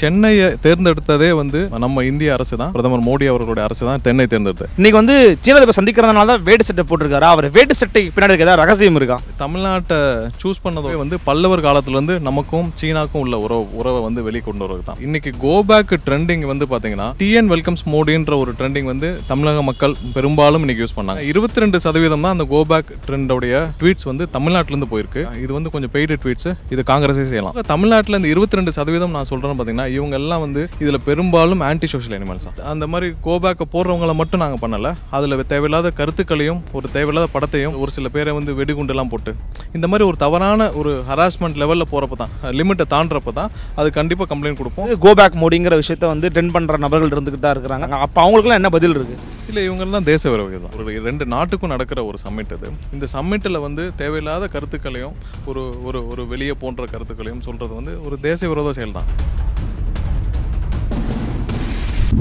சென்னையை தேர்ந்தெடுத்ததே வந்து நம்ம இந்திய அரசு தான் பிரதமர் மோடி அவர்களுடைய அரசு தான் சென்னை தேர்ந்தெடுத்தது இன்னைக்கு வந்து சீனத்தை சந்திக்கிறதுனால தான் வேட்டு சட்டை போட்டிருக்காரு அவர் வேட்டு சட்டை பின்னாடி ஏதாவது ரகசியம் இருக்கா தமிழ்நாட்டை சூஸ் பண்ணதே வந்து பல்லவர் இருந்து நமக்கும் சீனாக்கும் உள்ள உறவு உறவை வந்து வெளிக்கொண்டு வரது தான் இன்னைக்கு கோபேக் ட்ரெண்டிங் வந்து பார்த்தீங்கன்னா டிஎன் வெல்கம்ஸ் மோடின்ற ஒரு ட்ரெண்டிங் வந்து தமிழக மக்கள் பெரும்பாலும் இன்னைக்கு யூஸ் பண்ணாங்க இருபத்தி ரெண்டு சதவீதம் தான் அந்த கோபேக் ட்ரெண்டோடைய ட்வீட்ஸ் வந்து இருந்து போயிருக்கு இது வந்து கொஞ்சம் பெய்டு ட்வீட்ஸ் இது காங்கிரஸே செய்யலாம் தமிழ்நாட்டில் இந்த இருபத்தி ரெண்டு சதவீதம் நான் சொல்றேன் பாத்தீங்கன்னா இவங்க எல்லாம் வந்து இதில் பெரும்பாலும் ஆன்டி சோஷியல் அனிமல்ஸ் தான் அந்த மாதிரி கோபேக்கை போடுறவங்களை மட்டும் நாங்கள் பண்ணலை அதில் தேவையில்லாத கருத்துக்களையும் ஒரு தேவையில்லாத படத்தையும் ஒரு சில பேரை வந்து வெடிகுண்டெல்லாம் போட்டு இந்த மாதிரி ஒரு தவறான ஒரு ஹராஸ்மெண்ட் லெவலில் போகிறப்ப தான் லிமிட்டை தாண்டுறப்ப தான் அது கண்டிப்பாக கம்ப்ளைண்ட் கொடுப்போம் கோபேக் மோடிங்கிற விஷயத்த வந்து டென் பண்ணுற நபர்கள் இருந்துகிட்டு தான் இருக்கிறாங்க அப்போ அவங்களுக்குலாம் என்ன பதில் இருக்குது இல்லை இவங்கெல்லாம் தேச விரோதி தான் ஒரு ரெண்டு நாட்டுக்கும் நடக்கிற ஒரு சம்மிட் அது இந்த சம்மிட்டில் வந்து தேவையில்லாத கருத்துக்களையும் ஒரு ஒரு ஒரு வெளியே போன்ற கருத்துக்களையும் சொல்கிறது வந்து ஒரு தேச விரோத செயல் தான்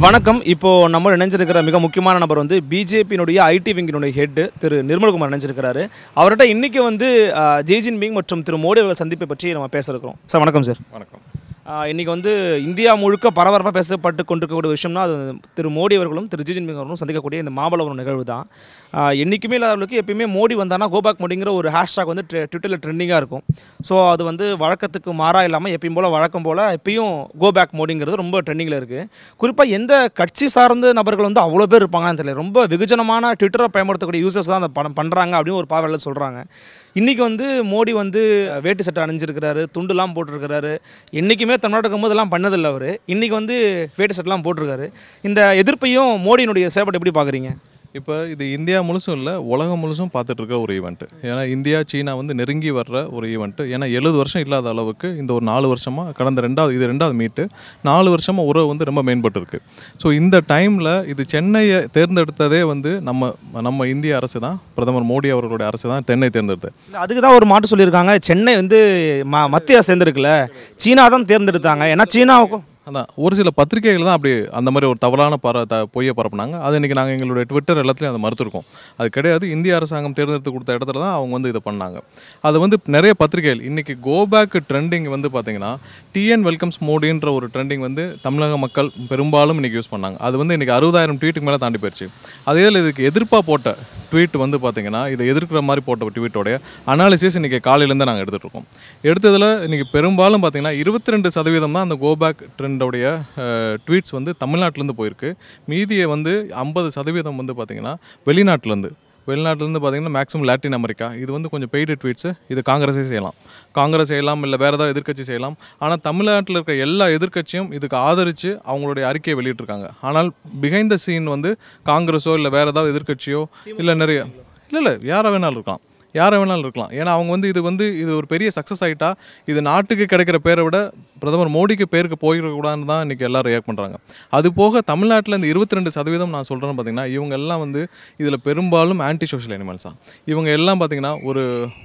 வணக்கம் இப்போ நம்ம நினைஞ்சிருக்கிற மிக முக்கியமான நபர் வந்து பிஜேபியினுடைய ஐடி விங்கினுடைய ஹெட் திரு நிர்மல்குமார் நினைஞ்சிருக்கிறாரு அவர்கிட்ட இன்னைக்கு வந்து ஜெய்ஜின் பிங் மற்றும் திரு மோடி அவர்கள் சந்திப்பை பற்றி நம்ம பேச இருக்கிறோம் சார் வணக்கம் சார் வணக்கம் இன்றைக்கி வந்து இந்தியா முழுக்க பரபரப்பாக பேசப்பட்டு கொண்டிருக்கக்கூடிய விஷயம்னா அது திரு மோடி அவர்களும் திரு ஜி ஜின்பிங் அவர்களும் சந்திக்கக்கூடிய இந்த மாமல்லபுரம் நிகழ்வு தான் என்றைக்குமே இல்லாதவர்களுக்கு எப்பயுமே மோடி வந்தானா கோபாக் மோடிங்கிற ஒரு ஹேஷ்டாக் வந்து ட்விட்டரில் ட்ரெண்டிங்காக இருக்கும் ஸோ அது வந்து வழக்கத்துக்கு மாறாக இல்லாமல் எப்பயும் போல் வழக்கம் போல் எப்பயும் கோபேக் மோடிங்கிறது ரொம்ப ட்ரெண்டிங்கில் இருக்குது குறிப்பாக எந்த கட்சி சார்ந்த நபர்கள் வந்து அவ்வளோ பேர் இருப்பாங்கன்னு தெரியல ரொம்ப வெகுஜனமான ட்விட்டரை பயன்படுத்தக்கூடிய யூசர்ஸ் தான் அந்த பணம் பண்ணுறாங்க அப்படின்னு ஒரு பார்வையில் சொல்கிறாங்க இன்றைக்கி வந்து மோடி வந்து வேட்டு சட்டை அணிஞ்சிருக்கிறாரு துண்டுலாம் போட்டிருக்கிறாரு என்றைக்குமே தமிழ்நாட்டுக்கு போது பண்ணதில்லை அவர் இன்றைக்கி வந்து வேட்டு சட்டெலாம் போட்டிருக்காரு இந்த எதிர்ப்பையும் மோடியினுடைய செயல்பாடு எப்படி பார்க்குறீங்க இப்போ இது இந்தியா முழுசும் இல்லை உலகம் முழுசும் பார்த்துட்டு இருக்க ஒரு ஈவெண்ட்டு ஏன்னா இந்தியா சீனா வந்து நெருங்கி வர்ற ஒரு ஈவெண்ட்டு ஏன்னா எழுபது வருஷம் இல்லாத அளவுக்கு இந்த ஒரு நாலு வருஷமாக கடந்த ரெண்டாவது இது ரெண்டாவது மீட்டு நாலு வருஷமாக உறவு வந்து ரொம்ப மேம்பட்டுருக்கு ஸோ இந்த டைமில் இது சென்னையை தேர்ந்தெடுத்ததே வந்து நம்ம நம்ம இந்திய அரசு தான் பிரதமர் மோடி அவர்களுடைய அரசு தான் சென்னை தேர்ந்தெடுத்தது அதுக்கு தான் ஒரு மாட்டு சொல்லியிருக்காங்க சென்னை வந்து மத்திய அரசு தேர்ந்தெடுக்கல சீனா தான் தேர்ந்தெடுத்தாங்க ஏன்னா சீனாவுக்கும் அதான் ஒரு சில பத்திரிகைகள் தான் அப்படி அந்த மாதிரி ஒரு தவறான பர த பொய்யை பரப்புனாங்க அது இன்றைக்கி நாங்கள் எங்களுடைய ட்விட்டர் எல்லாத்துலேயும் அதை மறுத்துருக்கோம் அது கிடையாது இந்திய அரசாங்கம் தேர்ந்தெடுத்து கொடுத்த இடத்துல தான் அவங்க வந்து இதை பண்ணாங்க அது வந்து நிறைய பத்திரிகைகள் இன்றைக்கி கோபேக் ட்ரெண்டிங் வந்து பார்த்திங்கன்னா டிஎன் வெல்கம்ஸ் மோடின்ற ஒரு ட்ரெண்டிங் வந்து தமிழக மக்கள் பெரும்பாலும் இன்றைக்கி யூஸ் பண்ணாங்க அது வந்து இன்றைக்கி அறுபதாயிரம் ட்வீட்டுக்கு மேலே தாண்டி போயிடுச்சு அதே இதுக்கு எதிர்ப்பாக போட்ட ட்வீட் வந்து பார்த்திங்கன்னா இதை எதிர்க்கிற மாதிரி போட்ட ட்வீட்டோடைய அனாலிசிஸ் இன்றைக்கி காலையிலேருந்து நாங்கள் இருக்கோம் எடுத்ததில் இன்றைக்கி பெரும்பாலும் பார்த்திங்கன்னா இருபத்தி ரெண்டு சதவீதம் தான் அந்த கோபேக் ட்ரெண்ட் பிரசிடெண்ட்டோடைய ட்வீட்ஸ் வந்து தமிழ்நாட்டிலேருந்து போயிருக்கு மீதியை வந்து ஐம்பது சதவீதம் வந்து பார்த்திங்கன்னா வெளிநாட்டிலேருந்து வெளிநாட்டிலேருந்து பார்த்திங்கன்னா மேக்ஸிமம் லாட்டின் அமெரிக்கா இது வந்து கொஞ்சம் பெய்டு ட்வீட்ஸு இது காங்கிரஸே செய்யலாம் காங்கிரஸ் செய்யலாம் இல்லை வேறு ஏதாவது எதிர்க்கட்சி செய்யலாம் ஆனால் தமிழ்நாட்டில் இருக்க எல்லா எதிர்க்கட்சியும் இதுக்கு ஆதரித்து அவங்களுடைய அறிக்கையை வெளியிட்ருக்காங்க ஆனால் பிஹைண்ட் த சீன் வந்து காங்கிரஸோ இல்லை வேறு ஏதாவது எதிர்க்கட்சியோ இல்லை நிறைய இல்லை இல்லை யாராக வேணாலும் இருக்கலாம் யாரை வேணாலும் இருக்கலாம் ஏன்னா அவங்க வந்து இது வந்து இது ஒரு பெரிய சக்ஸஸ் ஆகிட்டா இது நாட்டுக்கு கிடைக்கிற பேரை விட பிரதமர் மோடிக்கு பேருக்கு போயிடக்கூடாதுன்னு தான் இன்றைக்கி எல்லாம் ரியாக்ட் பண்ணுறாங்க அது போக தமிழ்நாட்டில் இந்த இருபத்தி ரெண்டு சதவீதம் நான் சொல்கிறேன்னு பார்த்தீங்கன்னா இவங்க எல்லாம் வந்து இதில் பெரும்பாலும் ஆன்டி சோஷியல் அனிமல்ஸ் தான் இவங்க எல்லாம் பார்த்திங்கன்னா ஒரு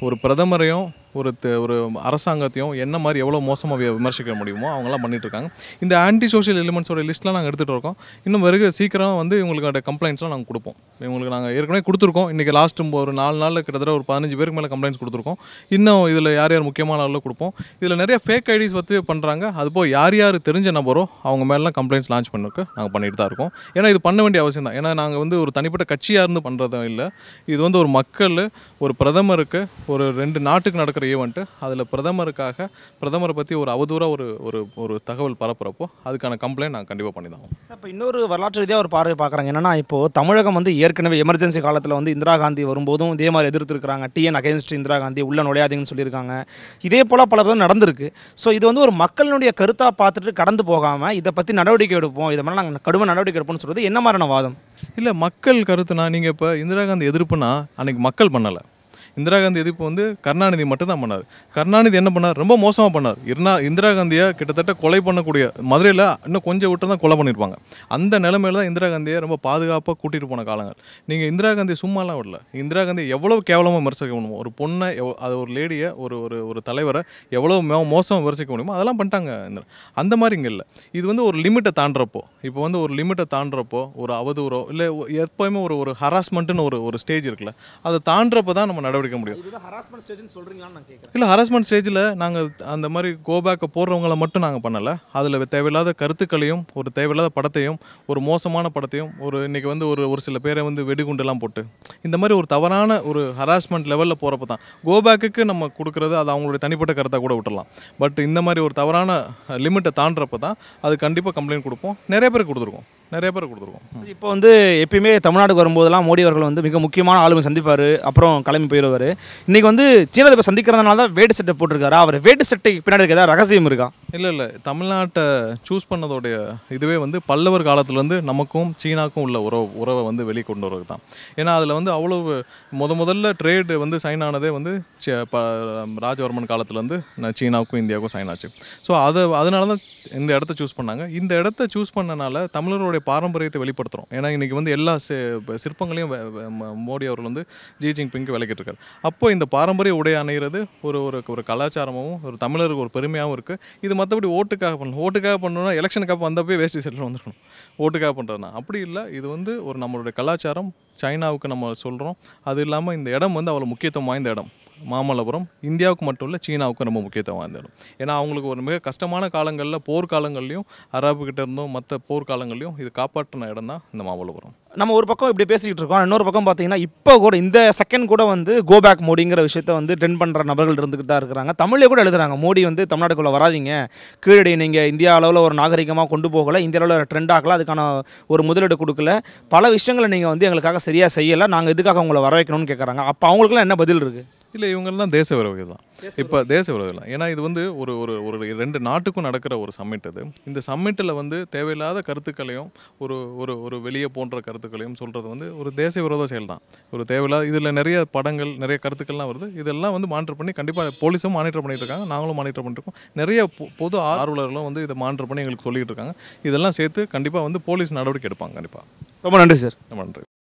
ஒரு பிரதமரையும் ஒரு ஒரு அரசாங்கத்தையும் என்ன மாதிரி எவ்வளோ மோசமாக விமர்சிக்க முடியுமோ அவங்களாம் இருக்காங்க இந்த ஆன்டி சோஷியல் எலிமெண்ட்ஸோட லிஸ்ட்லாம் நாங்கள் எடுத்துகிட்டு இருக்கோம் இன்னும் பிறகு சீக்கிரம் வந்து இவங்களுக்கான கம்ப்ளைண்ட்ஸ்லாம் நாங்கள் கொடுப்போம் இவங்களுக்கு நாங்கள் ஏற்கனவே கொடுத்துருக்கோம் இன்றைக்கி லாஸ்ட்டு ஒரு நாலு நாளில் கிட்டத்தட்ட ஒரு பதினஞ்சு பேருக்கு மேலே கம்ப்ளைண்ட்ஸ் கொடுத்துருக்கோம் இன்னும் இதில் யார் யார் முக்கியமான அளவில் கொடுப்போம் இதில் நிறைய ஃபேக் ஐடிஸ் பற்றி பண்ணுறாங்க அது போய் யார் யார் தெரிஞ்ச நபரோ அவங்க மேலாம் கம்ப்ளைண்ட்ஸ் லான்ச் பண்ணுறதுக்கு நாங்கள் பண்ணிட்டு தான் இருக்கோம் ஏன்னா இது பண்ண வேண்டிய அவசியம் தான் ஏன்னா நாங்கள் வந்து ஒரு தனிப்பட்ட கட்சியாக இருந்து பண்ணுறதும் இல்லை இது வந்து ஒரு மக்கள் ஒரு பிரதமருக்கு ஒரு ரெண்டு நாட்டுக்கு நடக்கிற நடக்கிற ஈவெண்ட்டு அதில் பிரதமருக்காக பிரதமரை பற்றி ஒரு அவதூறாக ஒரு ஒரு ஒரு தகவல் பரப்புகிறப்போ அதுக்கான கம்ப்ளைண்ட் நான் கண்டிப்பாக பண்ணி தான் இப்போ இன்னொரு வரலாற்று ரீதியாக ஒரு பார்வை பார்க்குறாங்க என்னென்னா இப்போது தமிழகம் வந்து ஏற்கனவே எமர்ஜென்சி காலத்தில் வந்து இந்திரா காந்தி வரும்போதும் இதே மாதிரி எதிர்த்துருக்கிறாங்க டிஎன் அகேன்ஸ்ட் இந்திரா காந்தி உள்ள நுழையாதுன்னு சொல்லியிருக்காங்க இதே போல் பல பேரும் நடந்திருக்கு ஸோ இது வந்து ஒரு மக்களினுடைய கருத்தாக பார்த்துட்டு கடந்து போகாமல் இதை பற்றி நடவடிக்கை எடுப்போம் இதை மாதிரி நாங்கள் கடுமை நடவடிக்கை எடுப்போம்னு சொல்கிறது என்ன மாதிரியான வாதம் இல்லை மக்கள் கருத்துனா நீங்கள் இப்போ இந்திரா காந்தி எதிர்ப்புனா அன்றைக்கி மக்கள் பண்ணலை இந்திரா காந்தி எதிர்ப்பு வந்து கருணாநிதி மட்டும் தான் பண்ணார் கருணாநிதி என்ன பண்ணார் ரொம்ப மோசமாக பண்ணார் இருந்தால் இந்திரா காந்தியை கிட்டத்தட்ட கொலை பண்ணக்கூடிய மதுரையில் இன்னும் கொஞ்சம் விட்டு தான் கொலை பண்ணியிருப்பாங்க அந்த நிலமையில தான் இந்திரா காந்தியை ரொம்ப பாதுகாப்பாக கூட்டிகிட்டு போன காலங்கள் நீங்கள் இந்திரா காந்தி சும்மாலாம் விடல இந்திரா காந்தி எவ்வளோ கேவலமாக விமர்சிக்க முடியுமோ ஒரு பொண்ணை அது ஒரு லேடியை ஒரு ஒரு ஒரு தலைவரை எவ்வளோ மோசமாக விமர்சிக்க முடியுமோ அதெல்லாம் பண்ணிட்டாங்க அந்த மாதிரி இங்கே இல்லை இது வந்து ஒரு லிமிட்டை தாண்டுறப்போ இப்போ வந்து ஒரு லிமிட்டை தாண்டுறப்போ ஒரு அவதூறோ இல்லை எப்போயுமே ஒரு ஒரு ஹராஸ்மெண்ட்டுன்னு ஒரு ஒரு ஸ்டேஜ் இருக்குல்ல அதை தாண்டுறப்போ தான் நம்ம நடவடிக்கை நடவடிக்கை முடியும் இல்லை ஹராஸ்மெண்ட் ஸ்டேஜில் நாங்கள் அந்த மாதிரி கோபேக்கை போடுறவங்கள மட்டும் நாங்கள் பண்ணலை அதில் தேவையில்லாத கருத்துக்களையும் ஒரு தேவையில்லாத படத்தையும் ஒரு மோசமான படத்தையும் ஒரு இன்றைக்கி வந்து ஒரு ஒரு சில பேரை வந்து வெடிகுண்டுலாம் போட்டு இந்த மாதிரி ஒரு தவறான ஒரு ஹராஸ்மெண்ட் லெவலில் போகிறப்ப தான் கோபேக்குக்கு நம்ம கொடுக்குறது அது அவங்களுடைய தனிப்பட்ட கருத்தை கூட விட்டுடலாம் பட் இந்த மாதிரி ஒரு தவறான லிமிட்டை தாண்டுறப்ப தான் அது கண்டிப்பாக கம்ப்ளைண்ட் கொடுப்போம் நிறைய பேர் கொடுத்துருக்கோம் நிறைய பேர் கொடுத்துருக்கோம் இப்போ வந்து எப்பயுமே தமிழ்நாட்டுக்கு வரும்போதெல்லாம் மோடி அவர்கள் வந்து மிக முக்கியமான ஆளுமை சந்திப்பார் அப்புறம் கிளம்பி போயிடுவார் இன்றைக்கி வந்து சீனத்தை இப்போ சந்திக்கிறதுனால தான் வேட்டு சட்டை போட்டிருக்காரு அவர் வேட்டு சட்டை பின்னாடி இருக்கிறதா ரகசியம் இருக்கா இல்லை இல்லை தமிழ்நாட்டை சூஸ் பண்ணதோடைய இதுவே வந்து பல்லவர் காலத்துலேருந்து நமக்கும் சீனாக்கும் உள்ள உறவு உறவை வந்து வெளியே கொண்டு வரது தான் ஏன்னா அதில் வந்து அவ்வளவு முத முதல்ல ட்ரேடு வந்து சைன் ஆனதே வந்து ராஜவர்மன் காலத்துலேருந்து சீனாவுக்கும் இந்தியாவுக்கும் சைன் ஆச்சு ஸோ அதை அதனால தான் இந்த இடத்த சூஸ் பண்ணாங்க இந்த இடத்த சூஸ் பண்ணனால தமிழருடைய பாரம்பரியத்தை வெளிப்படுத்துகிறோம் ஏன்னா இன்றைக்கி வந்து எல்லா சிற்பங்களையும் மோடி அவர்கள் வந்து ஜி ஜின்பிங்க்கு விளக்கிட்டு அப்போ இந்த பாரம்பரிய உடை அணைகிறது ஒரு ஒரு கலாச்சாரமும் ஒரு தமிழருக்கு ஒரு பெருமையாகவும் இருக்குது இது மற்றபடி ஓட்டுக்காக பண்ணணும் ஓட்டுக்காக பண்ணணும்னா எலெக்ஷனுக்காக அப்போ வந்தப்போ வேஸ்ட் செட்டில் வந்துருக்கணும் ஓட்டுக்காக பண்ணுறதுனா அப்படி இல்லை இது வந்து ஒரு நம்மளுடைய கலாச்சாரம் சைனாவுக்கு நம்ம சொல்கிறோம் அது இல்லாமல் இந்த இடம் வந்து அவ்வளோ முக்கியத்துவம் வாய்ந்த இடம் மாமல்லபுரம் இந்தியாவுக்கு மட்டும் இல்லை சீனாவுக்கும் ரொம்ப முக்கியத்துவம் வாய்ந்தது ஏன்னா அவங்களுக்கு ஒரு மிக கஷ்டமான காலங்களில் போர்க்காலங்கள்லையும் அரபுக்கிட்ட இருந்தும் மற்ற போர்க்காலங்கள்லையும் இது காப்பாற்றின இடம் தான் இந்த மாமல்லபுரம் நம்ம ஒரு பக்கம் இப்படி பேசிக்கிட்டு இருக்கோம் இன்னொரு பக்கம் பார்த்தீங்கன்னா இப்போ கூட இந்த செகண்ட் கூட வந்து கோபேக் மோடிங்கிற விஷயத்த வந்து டென் பண்ணுற நபர்கள் இருந்துக்கிட்டு தான் இருக்கிறாங்க தமிழே கூட எழுதுறாங்க மோடி வந்து தமிழ்நாட்டுக்குள்ளே வராதிங்க கீழடி நீங்கள் இந்தியா அளவில் ஒரு நாகரிகமாக கொண்டு போகலை இந்திய அளவில் ஒரு ட்ரெண்ட் ஆகலை அதுக்கான ஒரு முதலீடு கொடுக்கல பல விஷயங்களை நீங்கள் வந்து எங்களுக்காக சரியாக செய்யலை நாங்கள் இதுக்காக உங்களை வர வைக்கணும்னு கேட்குறாங்க அப்போ அவங்களுக்குலாம் என்ன பதில் இருக்குது இல்லை இவங்கெல்லாம் தேச விரோதி தான் இப்போ தேச விரோதி தான் ஏன்னா இது வந்து ஒரு ஒரு ஒரு ரெண்டு நாட்டுக்கும் நடக்கிற ஒரு சம்மிட் அது இந்த சம்மிட்டில் வந்து தேவையில்லாத கருத்துக்களையும் ஒரு ஒரு ஒரு வெளியே போன்ற கருத்துக்களையும் சொல்கிறது வந்து ஒரு தேச விரோத செயல் தான் ஒரு தேவையில்லாத இதில் நிறைய படங்கள் நிறைய கருத்துக்கள்லாம் வருது இதெல்லாம் வந்து மானிட்டர் பண்ணி கண்டிப்பாக போலீஸும் மானிட்டர் பண்ணிட்டு இருக்காங்க நாங்களும் மானிட்டர் பண்ணிட்டுருக்கோம் நிறைய பொது ஆர்வலர்களும் வந்து இதை மானிட்டர் பண்ணி எங்களுக்கு சொல்லிகிட்டு இருக்காங்க இதெல்லாம் சேர்த்து கண்டிப்பாக வந்து போலீஸ் நடவடிக்கை எடுப்பாங்க கண்டிப்பாக ரொம்ப நன்றி சார் ரொம்ப நன்றி